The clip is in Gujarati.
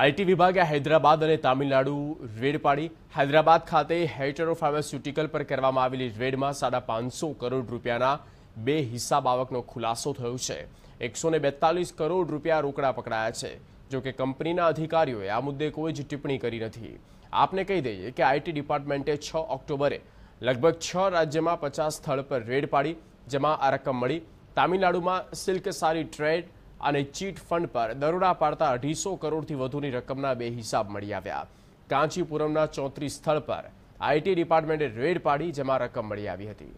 આઈટી વિભાગે હૈદરાબાદ અને તામિલનાડુ રેડ પાડી હૈદરાબાદ ખાતે હેટરો ફાર્માસ્યુટિકલ પર કરવામાં આવેલી રેડમાં સાડા પાંચસો કરોડ રૂપિયાના બે હિસાબ આવકનો ખુલાસો થયો છે એકસો બેતાલીસ કરોડ રૂપિયા રોકડા પકડાયા છે જોકે કંપનીના અધિકારીઓએ આ મુદ્દે કોઈ જ ટિપ્પણી કરી નથી આપને કહી દઈએ કે આઈટી ડિપાર્ટમેન્ટે છ ઓક્ટોબરે લગભગ છ રાજ્યમાં પચાસ સ્થળ પર રેડ પાડી જેમાં આ રકમ મળી તામિલનાડુમાં સિલ્ક સારી ટ્રેડ અને ચીટ ફંડ પર દરોડા પાડતા અઢીસો કરોડથી વધુની રકમના બે હિસાબ મળી આવ્યા કાંચીપુરમના ચોત્રીસ સ્થળ પર આઈટી ડિપાર્ટમેન્ટે રેડ પાડી જેમાં રકમ મળી આવી હતી